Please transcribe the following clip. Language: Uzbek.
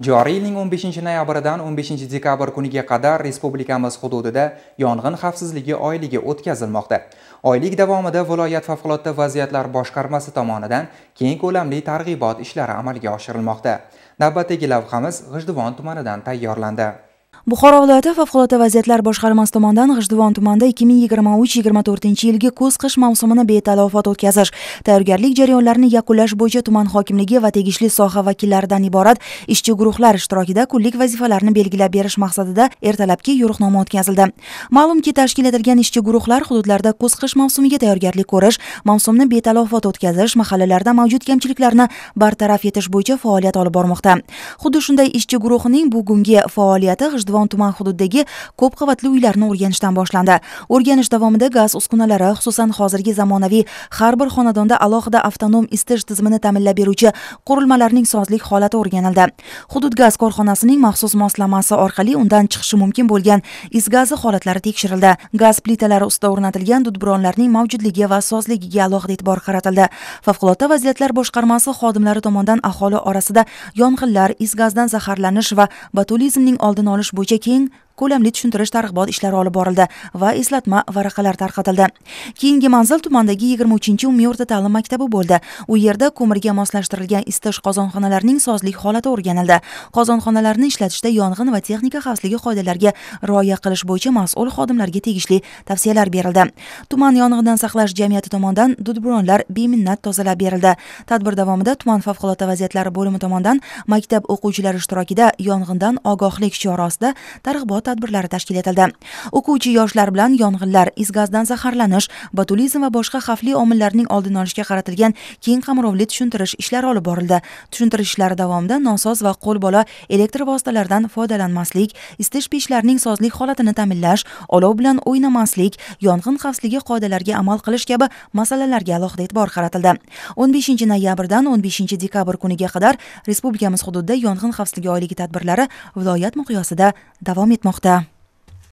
joriy yilning 15 noyabridan 15 dekabr kuniga qadar respublikamiz hududida yong'in xavfsizligi oyligi o'tkazilmoqda oylik davomida viloyat favqulodda vaziyatlar boshqarmasi tomonidan keng ko'lamli targ'ibot ishlari amalga oshirilmoqda navbatdagi lavhamiz g'ijduvon tumanidan tayyorlandi buxoro viloyati favqulodda vaziyatlar boshqarmasi tomonidan g'ijduvon tumanida ikki ming yigirma uch yigirma to'rtinchi yilgi kuz qish mavsumini betalofot o'tkazish tayyorgarlik jarayonlarini yakunlash bo'yicha tuman hokimligi va tegishli soha vakillaridan iborat ishchi guruhlar ishtirokida kunlik vazifalarni belgilab berish maqsadida ertalabki yo'riqnoma o'tkazildi ma'lumki tashkil etilgan ishchi guruhlar hududlarda kuz qish mavsumiga tayyorgarlik ko'rish mavsumni betalofot o'tkazish mahallalarda mavjud kamchiliklarni bartaraf etish bo'yicha faoliyat olib bormoqda xuddi shunday ishchi guruhining bugungi faoliyati g'ijduvon tuman hududidagi ko'p qavatli uylarni o'rganishdan boshlandi o'rganish davomida gaz uskunalari xususan hozirgi zamonaviy har bir xonadonda alohida avtonom isitish tizimini ta'minlab beruvchi qurilmalarning sozlik holati o'rganildi hudud gaz korxonasining maxsus moslamasi orqali undan chiqishi mumkin bo'lgan is gazi holatlari tekshirildi gaz plitalari ustida o'rnatilgan dudbronlarning mavjudligi va sozligiga alohida e'tibor qaratildi favqulodda vaziyatlar boshqarmasi xodimlari tomonidan aholi orasida yong'inlar is gazdan zaharlanish va botulizmning oldini olish bo'jakeng ko'lamli tushuntirish targ'ibot ishlari olib borildi va eslatma varaqalar tarqatildi keyingi manzil tumandagi yigirma uchinchi umumiy o'rta ta'lim maktabi bo'ldi u yerda ko'mirga moslashtirilgan isitish qozonxonalarining sozlik holati o'rganildi qozonxonalarni ishlatishda yong'in va texnika xavfsizligi qoidalariga rioya qilish bo'yicha mas'ul xodimlarga tegishli tavsiyalar berildi tuman yong'indan saqlash jamiyati tomonidan dudbronlar beminnat tozalab berildi tadbir davomida tuman favqulodda vaziyatlar bo'limi tomonidan maktab o'quvchilari ishtirokida yong'indan ogohlik shiori ostida targ'ibot tadbirlari tashkil etildi o'quvchi yoshlar bilan yong'inlar is gazdan zaharlanish botulizm va boshqa xavfli omillarning oldini olishga qaratilgan keng qamrovli tushuntirish ishlari olib borildi tushuntirish ishlari davomida nosoz va qo'l bola elektr vositalaridan foydalanmaslik isitish pechlarining sozlik holatini ta'minlash olov bilan o'ynamaslik yong'in xavfsizligi qoidalariga amal qilish kabi masalalarga alohida e'tibor qaratildi o'n beshinchi noyabrdan o'n beshinchi dekabr kuniga qadar respublikamiz hududida yong'in xavfsizligi oyligi tadbirlari viloyat miqyosida davom etmoqda Tochter.